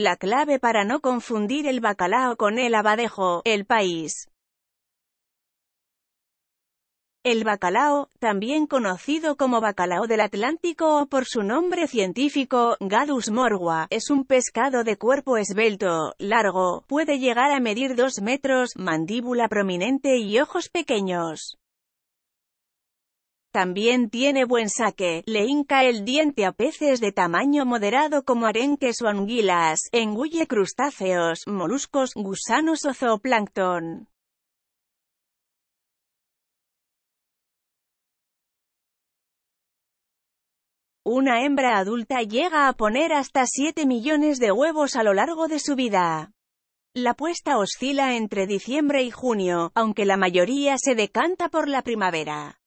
La clave para no confundir el bacalao con el abadejo, el país. El bacalao, también conocido como bacalao del Atlántico o por su nombre científico, Gadus morgua, es un pescado de cuerpo esbelto, largo, puede llegar a medir 2 metros, mandíbula prominente y ojos pequeños. También tiene buen saque, le hinca el diente a peces de tamaño moderado como arenques o anguilas, engulle crustáceos, moluscos, gusanos o zooplancton. Una hembra adulta llega a poner hasta 7 millones de huevos a lo largo de su vida. La puesta oscila entre diciembre y junio, aunque la mayoría se decanta por la primavera.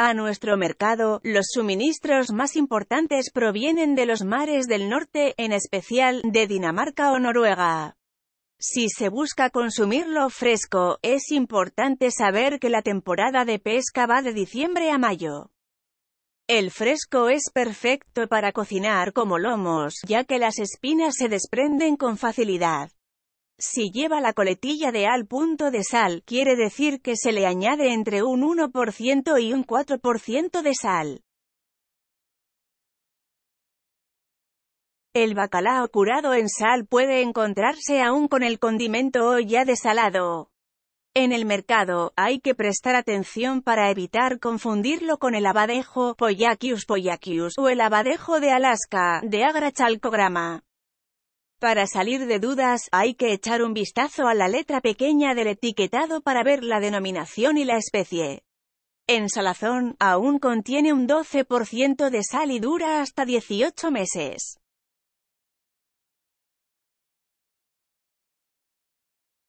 A nuestro mercado, los suministros más importantes provienen de los mares del norte, en especial, de Dinamarca o Noruega. Si se busca consumirlo fresco, es importante saber que la temporada de pesca va de diciembre a mayo. El fresco es perfecto para cocinar como lomos, ya que las espinas se desprenden con facilidad. Si lleva la coletilla de al punto de sal, quiere decir que se le añade entre un 1% y un 4% de sal. El bacalao curado en sal puede encontrarse aún con el condimento ya desalado. En el mercado, hay que prestar atención para evitar confundirlo con el abadejo Poyacius poyacius o el abadejo de Alaska, de Agra chalcograma. Para salir de dudas, hay que echar un vistazo a la letra pequeña del etiquetado para ver la denominación y la especie. En salazón, aún contiene un 12% de sal y dura hasta 18 meses.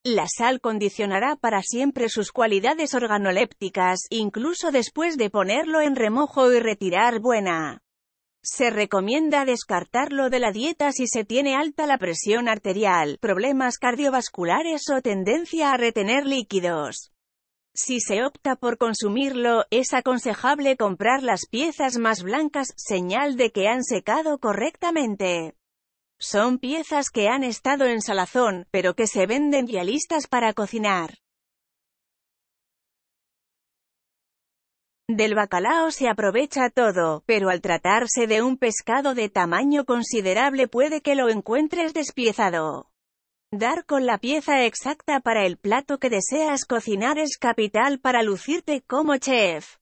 La sal condicionará para siempre sus cualidades organolépticas, incluso después de ponerlo en remojo y retirar buena. Se recomienda descartarlo de la dieta si se tiene alta la presión arterial, problemas cardiovasculares o tendencia a retener líquidos. Si se opta por consumirlo, es aconsejable comprar las piezas más blancas, señal de que han secado correctamente. Son piezas que han estado en salazón, pero que se venden ya listas para cocinar. Del bacalao se aprovecha todo, pero al tratarse de un pescado de tamaño considerable puede que lo encuentres despiezado. Dar con la pieza exacta para el plato que deseas cocinar es capital para lucirte como chef.